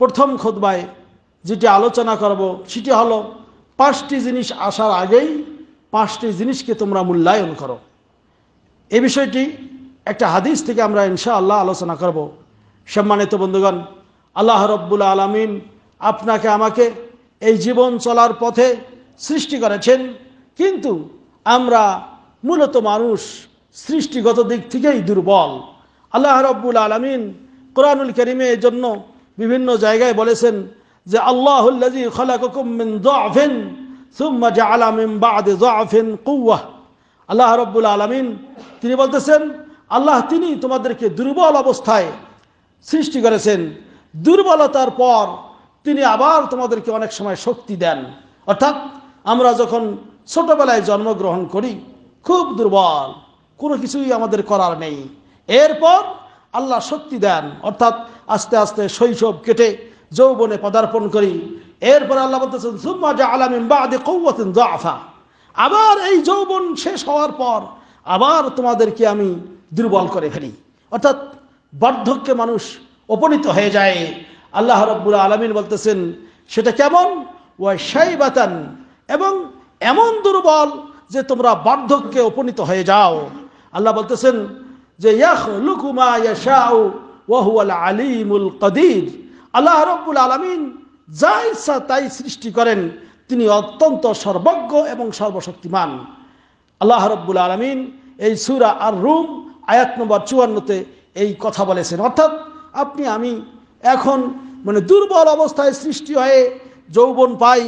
প্রথম খোদবায় যেটি আলোচনা করব সেটি হলো পাঁচটি জিনিস আসার আগেই পাঁচটি জিনিসকে তোমরা মূল্যায়ন করো এ বিষয়টি একটা হাদিস থেকে আমরা ইনশা আল্লাহ আলোচনা করব সম্মানিত বন্ধুগণ আল্লাহ রব্বুল আলমিন আপনাকে আমাকে এই জীবন চলার পথে সৃষ্টি করেছেন কিন্তু আমরা মূলত মানুষ সৃষ্টিগত দিক থেকেই দুর্বল আল্লাহ রব্বুল আলমিন কোরআনুল করিমে এজন্য জন্য বিভিন্ন জায়গায় বলেছেন যে আল্লাহুল্লাজি আল্লাহ রব্বুল আলমিন তিনি বলতেছেন আল্লাহ তিনি তোমাদেরকে দুর্বল অবস্থায় সৃষ্টি করেছেন দুর্বলতার পর তিনি আবার তোমাদেরকে অনেক সময় শক্তি দেন অর্থাৎ আমরা যখন ছোটবেলায় জন্মগ্রহণ করি খুব দুর্বল কোনো কিছুই আমাদের করার নেই এরপর আল্লাহ শক্তি দেন অর্থাৎ আস্তে আস্তে শৈশব কেটে যৌবনে পদার্পণ করি এরপর আল্লাহ বলতেছেন সুম্মা জা আলামিন বাদে আদে জাফা আবার এই যৌবন শেষ হওয়ার পর আবার তোমাদেরকে আমি দুর্বল করে ফেলি অর্থাৎ বার্ধক্যে মানুষ উপনীত হয়ে যায় আল্লাহ রব্বুল আলমিন বলতেছেন সেটা কেমন ওয়া বাতান এবং এমন দুর্বল যে তোমরা বার্ধক্যে উপনীত হয়ে যাও আল্লাহ বলতেছেন যে ইয়াহ লুকুমা ইয়াশাউ আলিমুল কদির আল্লাহ রব্বুল আলমিন যা ইচ্ছা তাই সৃষ্টি করেন তিনি অত্যন্ত সর্বজ্ঞ এবং সর্বশক্তিমান আল্লাহ রব্বুল আলমিন এই সুরা আর রুম আয়াত নম্বর চুয়ান্নতে এই কথা বলেছেন অর্থাৎ আপনি আমি এখন মানে দুর্বল অবস্থায় সৃষ্টি হয়ে যৌবন পাই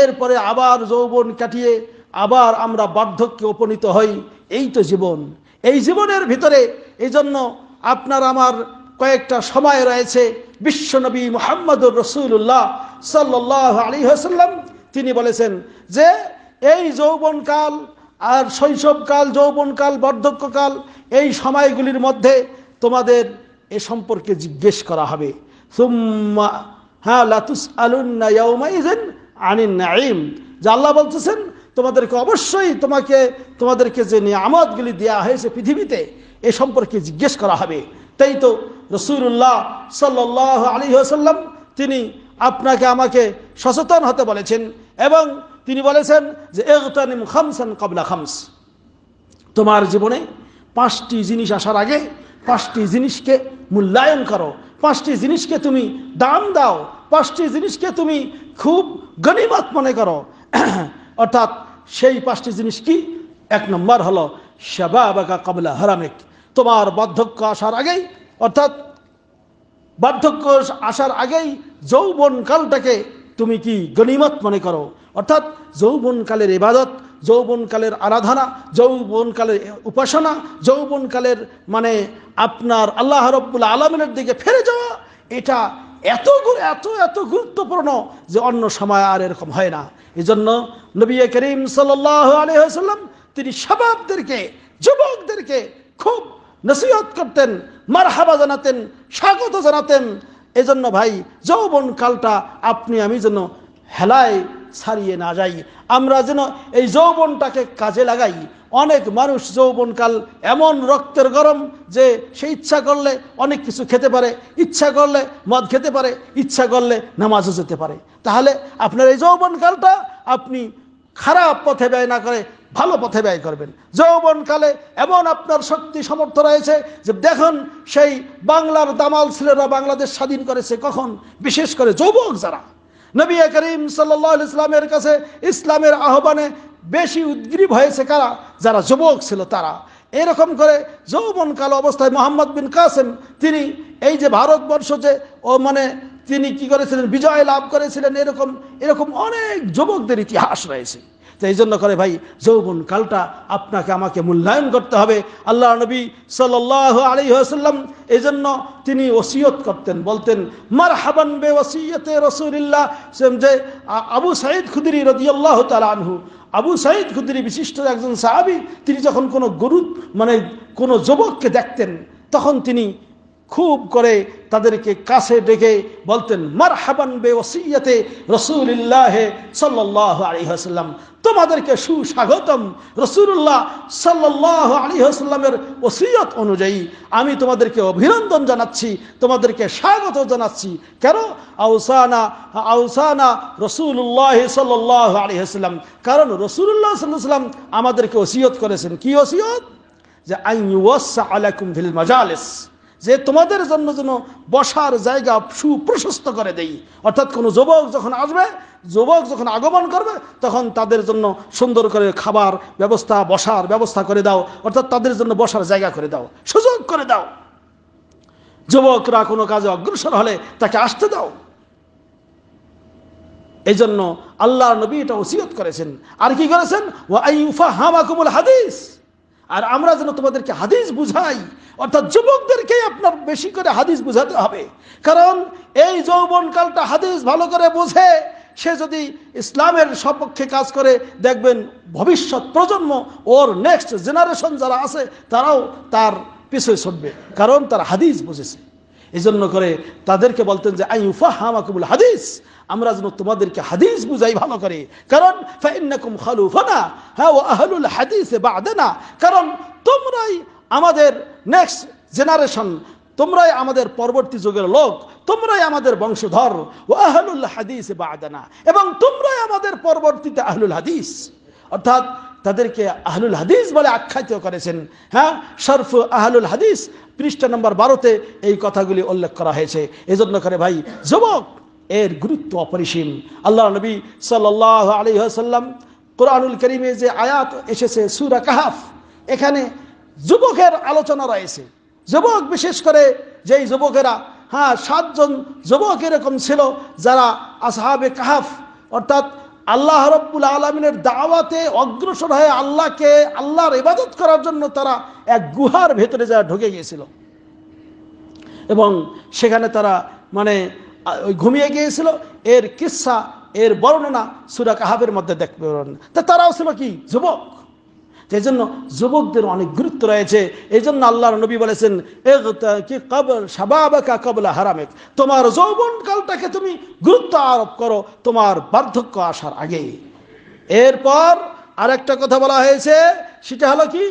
এরপরে আবার যৌবন কাটিয়ে আবার আমরা বার্ধক্যে উপনীত হই এই তো জীবন এই জীবনের ভিতরে এই জন্য আপনার আমার কয়েকটা সময় রয়েছে বিশ্বনবী মোহাম্মদুর রসুল্লাহ সাল্লাহ আলী হাসাল্লাম তিনি বলেছেন যে এই যৌবনকাল আর শৈশবকাল যৌবনকাল বার্ধক্যকাল এই সময়গুলির মধ্যে তোমাদের এ সম্পর্কে জিজ্ঞেস করা হবে হ্যাঁ লাতুস আলুন আনিন নাইম আল্লাহ বলতেছেন তোমাদেরকে অবশ্যই তোমাকে তোমাদেরকে যে নিয়ামতগুলি দেওয়া হয়েছে পৃথিবীতে এ সম্পর্কে জিজ্ঞেস করা হবে তাই তো রসুল্লাহ সাল্লাহ আলী আসাল্লাম তিনি আপনাকে আমাকে সচেতন হতে বলেছেন এবং তিনি বলেছেন যে এগতানিম খামসান কবলা খামস তোমার জীবনে পাঁচটি জিনিস আসার আগে পাঁচটি জিনিসকে মূল্যায়ন করো পাঁচটি জিনিসকে তুমি দাম দাও পাঁচটি জিনিসকে তুমি খুব গণিমত মনে করো অর্থাৎ সেই পাঁচটি জিনিস কি এক নম্বর হলো সেবা বাকা কবলা হারামেক তোমার বার্ধক্য আসার আগেই অর্থাৎ বার্ধক্য আসার আগেই যৌবনকালটাকে তুমি কি গণিমত মনে করো অর্থাৎ যৌবনকালের ইবাদত যৌবনকালের আরাধনা যৌবনকালের উপাসনা যৌবনকালের মানে আপনার আল্লাহ রব্বুল আলমিনের দিকে ফিরে যাওয়া এটা এত এত এত গুরুত্বপূর্ণ যে অন্য সময় আর এরকম হয় না এজন্য নবী করিম সাল্লাহ আলহাম তিনি সবাবদেরকে যুবকদেরকে খুব নসিহত করতেন মারহাবা জানাতেন স্বাগত জানাতেন এজন্য ভাই যৌবন কালটা আপনি আমি যেন হেলায় ছাড়িয়ে না যাই আমরা যেন এই যৌবনটাকে কাজে লাগাই অনেক মানুষ যৌবনকাল এমন রক্তের গরম যে সে ইচ্ছা করলে অনেক কিছু খেতে পারে ইচ্ছা করলে মদ খেতে পারে ইচ্ছা করলে নামাজও যেতে পারে তাহলে আপনার এই যৌবনকালটা আপনি খারাপ পথে ব্যয় না করে ভালো পথে ব্যয় করবেন যৌবনকালে এমন আপনার শক্তি সমর্থ রয়েছে যে দেখুন সেই বাংলার দামাল ছেলেরা বাংলাদেশ স্বাধীন করেছে কখন বিশেষ করে যৌবক যারা নবী করিম সাল্লাহ ইসলামের কাছে ইসলামের আহ্বানে বেশি উদ্গ্রীব হয়েছে কারা যারা যুবক ছিল তারা এরকম করে যৌবনকাল অবস্থায় মোহাম্মদ বিন কাসেম তিনি এই যে ভারতবর্ষ যে ও মানে তিনি কি করেছিলেন বিজয় লাভ করেছিলেন এরকম এরকম অনেক যুবকদের ইতিহাস রয়েছে তো এই জন্য করে ভাই যৌবন কালটা আপনাকে আমাকে মূল্যায়ন করতে হবে আল্লাহ নবী সাল আলী হাসাল্লাম এই জন্য তিনি ওসিয়ত করতেন বলতেন মার হাবান বে ওসিয়তে রসুলিল্লাহ যে আবু সাইদ খুদিরি রদিয়াল্লাহ তাল আনহু আবু সাইদ খুদিরি বিশিষ্ট একজন সাহাবি তিনি যখন কোনো গরু মানে কোনো যুবককে দেখতেন তখন তিনি খুব করে তাদেরকে কাছে ডেকে বলতেন মার হাবান বে ওসিয়তে রসুলিল্লাহে সাল্লাহ আলী হাসলাম তোমাদেরকে সুস্বাগতম রসুল্লাহ সাল্লাহ আলী হাসলামের ওসিয়ত অনুযায়ী আমি তোমাদেরকে অভিনন্দন জানাচ্ছি তোমাদেরকে স্বাগত জানাচ্ছি কেন আউসানা আউসানা রসুল্লাহ সাল্লাহ আলী হাসলাম কারণ রসুল্লাহ সাল্লাহ সাল্লাম আমাদেরকে ওসিয়ত করেছেন কি ওসিয়ত যে আইন ওয়াসা আলাইকুম ভিল মাজালিস যে তোমাদের জন্য যেন বসার জায়গা সুপ্রশস্ত করে দেই অর্থাৎ কোনো যুবক যখন আসবে যুবক যখন আগমন করবে তখন তাদের জন্য সুন্দর করে খাবার ব্যবস্থা বসার ব্যবস্থা করে দাও অর্থাৎ তাদের জন্য বসার জায়গা করে দাও সুযোগ করে দাও যুবকরা কোনো কাজে অগ্রসর হলে তাকে আসতে দাও এই জন্য আল্লাহ নবী এটা ওসিয়ত করেছেন আর কি করেছেন ওয়াইফা হামাকুমুল হাদিস আর আমরা যেন তোমাদেরকে হাদিস বুঝাই অর্থাৎ যুবকদেরকে আপনার বেশি করে হাদিস বুঝাতে হবে কারণ এই যৌবনকালটা হাদিস ভালো করে বোঝে সে যদি ইসলামের সপক্ষে কাজ করে দেখবেন ভবিষ্যৎ প্রজন্ম ওর নেক্সট জেনারেশন যারা আছে তারাও তার পিছিয়ে ছুটবে কারণ তার হাদিস বুঝেছে এজন্য করে তাদেরকে বলতেন যে আই হামাকুমুল হাদিস আমরা যেন তোমাদেরকে হাদিস বুঝাই ভালো করে কারণ হ্যাঁ কারণ তোমরাই আমাদের নেক্সট জেনারেশন তোমরাই আমাদের পরবর্তী যুগের লোক তোমরাই আমাদের বংশধর ও আহলুল হাদিস আদানা এবং তোমরাই আমাদের পরবর্তীতে আহলুল হাদিস অর্থাৎ তাদেরকে আহলুল হাদিস বলে আখ্যায়িত করেছেন হ্যাঁ শরফ আহলুল হাদিস পৃষ্ঠা নম্বর বারোতে এই কথাগুলি উল্লেখ করা হয়েছে এজন্য করে ভাই যুবক এর গুরুত্ব অপরিসীম আল্লাহ নবী সাল আলী আসাল্লাম কোরআনুল করিমে যে আয়াত এসেছে সুরা কাহাফ এখানে যুবকের আলোচনা রয়েছে যুবক বিশেষ করে যেই যুবকেরা হ্যাঁ সাতজন যুবক এরকম ছিল যারা আসহাবে কাহাফ অর্থাৎ আল্লাহ রব্বুল আলমিনের দাওয়াতে অগ্রসর হয়ে আল্লাহকে আল্লাহর ইবাদত করার জন্য তারা এক গুহার ভেতরে যারা ঢুকে গিয়েছিল এবং সেখানে তারা মানে ঘুমিয়ে গিয়েছিল এর কিসা এর বর্ণনা সুরা কাহাবের মধ্যে দেখবে তা তারাও ছিল কি যুবক সেই জন্য যুবকদের অনেক গুরুত্ব রয়েছে এই জন্য আল্লাহর নবী বলেছেন কি কবল সাবাবাকা কবলা হারামেক তোমার তুমি গুরুত্ব আরোপ করো তোমার বার্ধক্য আসার আগে এরপর আরেকটা কথা বলা হয়েছে সেটা হলো কি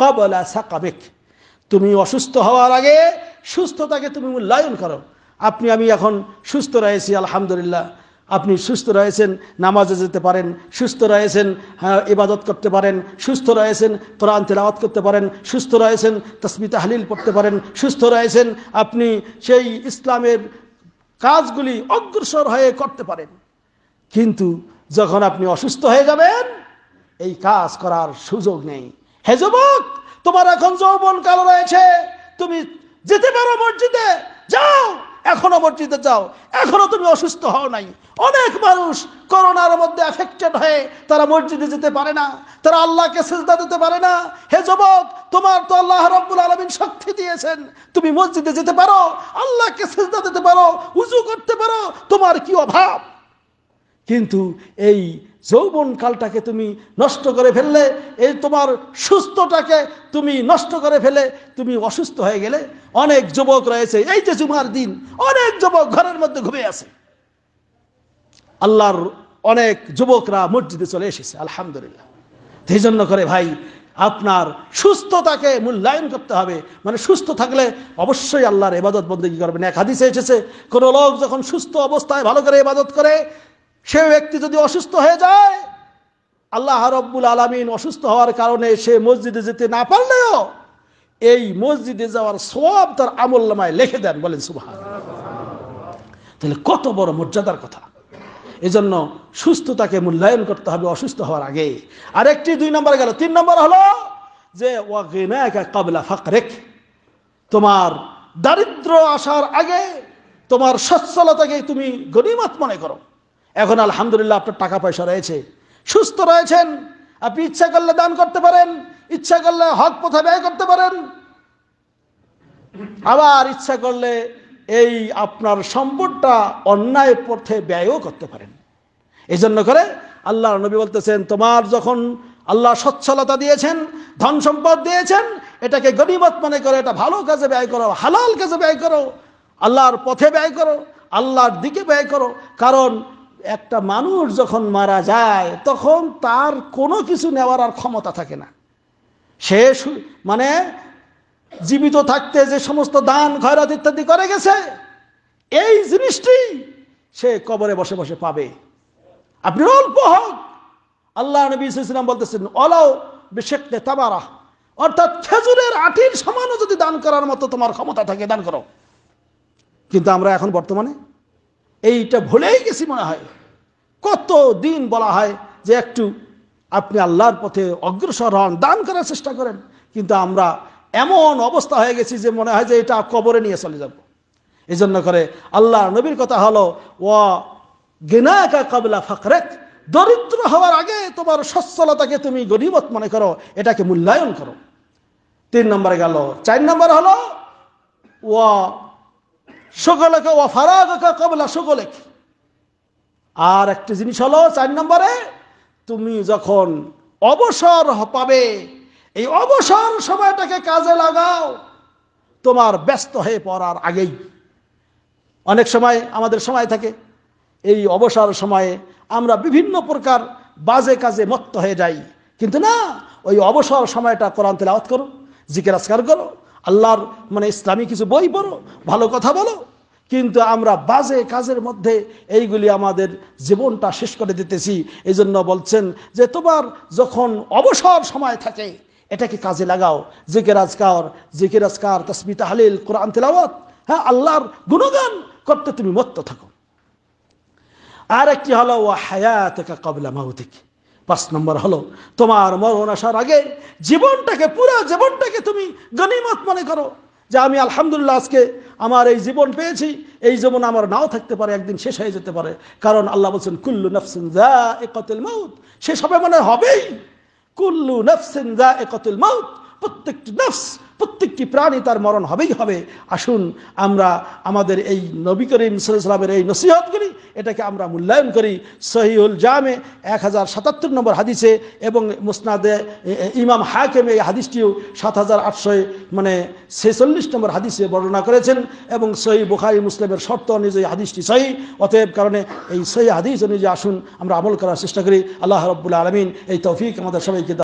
কবলা সাকাবেক তুমি অসুস্থ হওয়ার আগে সুস্থতাকে তুমি মূল্যায়ন করো আপনি আমি এখন সুস্থ রয়েছি আলহামদুলিল্লাহ আপনি সুস্থ রয়েছেন নামাজে যেতে পারেন সুস্থ রয়েছেন হ্যাঁ, ইবাদত করতে পারেন সুস্থ রয়েছেন কোরআন তেলাওয়াত করতে পারেন সুস্থ রয়েছেন তসমি তাহলিল পড়তে পারেন সুস্থ রয়েছেন আপনি সেই ইসলামের কাজগুলি অগ্রসর হয়ে করতে পারেন কিন্তু যখন আপনি অসুস্থ হয়ে যাবেন এই কাজ করার সুযোগ নেই হে যুবক তোমার এখন যৌবন কাল রয়েছে তুমি যেতে পারো মসজিদে যাও এখনো মসজিদে যাও এখনো তুমি অসুস্থ হও নাই অনেক মানুষ করোনার মধ্যে এফেক্টেড হয়ে তারা মসজিদে যেতে পারে না তারা আল্লাহকে সেজদা দিতে পারে না হে যুবক তোমার তো আল্লাহ রব্বুল আলমিন শক্তি দিয়েছেন তুমি মসজিদে যেতে পারো আল্লাহকে সেজদা দিতে পারো উজু করতে পারো তোমার কি অভাব কিন্তু এই যৌবন কালটাকে তুমি নষ্ট করে ফেললে এই তোমার সুস্থটাকে তুমি নষ্ট করে ফেলে তুমি অসুস্থ হয়ে গেলে অনেক যুবক রয়েছে এই যে জুমার দিন অনেক যুবক ঘরের মধ্যে ঘুমে আছে আল্লাহর অনেক যুবকরা মসজিদে চলে এসেছে আলহামদুলিল্লাহ সেই জন্য করে ভাই আপনার সুস্থতাকে মূল্যায়ন করতে হবে মানে সুস্থ থাকলে অবশ্যই আল্লাহর এবাদত বন্দী করবেন এক হাদিসে এসেছে কোনো লোক যখন সুস্থ অবস্থায় ভালো করে এবাদত করে সে ব্যক্তি যদি অসুস্থ হয়ে যায় আল্লাহ রব্বুল আলমিন অসুস্থ হওয়ার কারণে সে মসজিদে যেতে না পারলেও এই মসজিদে যাওয়ার সব তার আমল নামায় লিখে দেন বলেন সুবাহ তাহলে কত বড় মর্যাদার কথা এজন্য সুস্থতাকে মূল্যায়ন করতে হবে অসুস্থ হওয়ার আগে আর একটি দুই নম্বর গেল তিন নম্বর হলো যে কাবলা ফাকরেক তোমার দারিদ্র আসার আগে তোমার সচ্ছলতাকে তুমি গরিমাত মনে করো এখন আলহামদুলিল্লাহ আপনার টাকা পয়সা রয়েছে সুস্থ রয়েছেন আপনি ইচ্ছা করলে দান করতে পারেন ইচ্ছা করলে হক পথে ব্যয় করতে পারেন আবার ইচ্ছা করলে এই আপনার সম্পদটা অন্যায় পথে ব্যয়ও করতে পারেন এই জন্য করে আল্লাহ নবী বলতেছেন তোমার যখন আল্লাহ সচ্ছলতা দিয়েছেন ধন সম্পদ দিয়েছেন এটাকে গরিমত মনে করো এটা ভালো কাজে ব্যয় করো হালাল কাজে ব্যয় করো আল্লাহর পথে ব্যয় করো আল্লাহর দিকে ব্যয় করো কারণ একটা মানুষ যখন মারা যায় তখন তার কোনো কিছু নেওয়ার আর ক্ষমতা থাকে না সে মানে জীবিত থাকতে যে সমস্ত দান খয়রাত ইত্যাদি করে গেছে এই জিনিসটি সে কবরে বসে বসে পাবে আপনি অল্প হোক আল্লাহ নবীলাম বলতেছেন অলাও বিশেকতে তামারা অর্থাৎ খেজুরের আঠির সমানও যদি দান করার মতো তোমার ক্ষমতা থাকে দান করো কিন্তু আমরা এখন বর্তমানে এইটা ভুলেই গেছি মনে হয় কত দিন বলা হয় যে একটু আপনি আল্লাহর পথে অগ্রসর হন দান করার চেষ্টা করেন কিন্তু আমরা এমন অবস্থা হয়ে গেছি যে মনে হয় যে এটা কবরে নিয়ে চলে যাব এই জন্য করে আল্লাহ নবীর কথা হলো ও গেনায়কা কাবলা ফাকরেক দরিদ্র হওয়ার আগে তোমার সচ্ছলতাকে তুমি গরিবত মনে করো এটাকে মূল্যায়ন করো তিন নম্বরে গেল চার নম্বর হলো ও সকলকে ও কবলা সকলেক আর একটি জিনিস হলো চার নম্বরে তুমি যখন অবসর পাবে এই অবসর সময়টাকে কাজে লাগাও তোমার ব্যস্ত হয়ে পড়ার আগেই অনেক সময় আমাদের সময় থাকে এই অবসর সময়ে আমরা বিভিন্ন প্রকার বাজে কাজে মত্ত হয়ে যাই কিন্তু না ওই অবসর সময়টা কোরআন তেলাওয়াত করো জিকের আসকার করো আল্লাহর মানে ইসলামী কিছু বই পড়ো ভালো কথা বলো কিন্তু আমরা বাজে কাজের মধ্যে এইগুলি আমাদের জীবনটা শেষ করে দিতেছি এই জন্য বলছেন যে তোমার যখন অবসর সময় থাকে এটাকে কাজে লাগাও জিকের আজকার জিকের আজকার তসমিতা হালিল কোরআন তেলাওয়াত হ্যাঁ আল্লাহর গুণগান করতে তুমি মত্ত থাকো আর একটি হলো ও হায়াত কবলা মাহুতিক পাঁচ নম্বর হলো তোমার মরণ আসার আগে জীবনটাকে পুরো জীবনটাকে তুমি গনিমত মনে করো যে আমি আলহামদুলিল্লাহ আজকে আমার এই জীবন পেয়েছি এই জীবন আমার নাও থাকতে পারে একদিন শেষ হয়ে যেতে পারে কারণ আল্লাহ বলছেন কুল্লু নফসিন জা এ কতুল মাউত শেষ হবে মানে হবেই কুল্লু নফসিন জা এ কতুল মাউত প্রত্যেকটি নফস প্রত্যেকটি প্রাণী তার মরণ হবেই হবে আসুন আমরা আমাদের এই নবী করিম সালামের এই নসিহতগুলি এটাকে আমরা মূল্যায়ন করি সহিউল জামে এক হাজার সাতাত্তর নম্বর হাদিসে এবং মুসনাদে ইমাম হাকেম এই হাদিসটিও সাত হাজার আটশো মানে ছেচল্লিশ নম্বর হাদিসে বর্ণনা করেছেন এবং সহি বোখারি মুসলিমের শর্ত অনুযায়ী হাদিসটি সহি অতএব কারণে এই সহি হাদিস অনুযায়ী আসুন আমরা আমল করার চেষ্টা করি আল্লাহ রব্বুল আলমিন এই তৌফিক আমাদের সবাইকে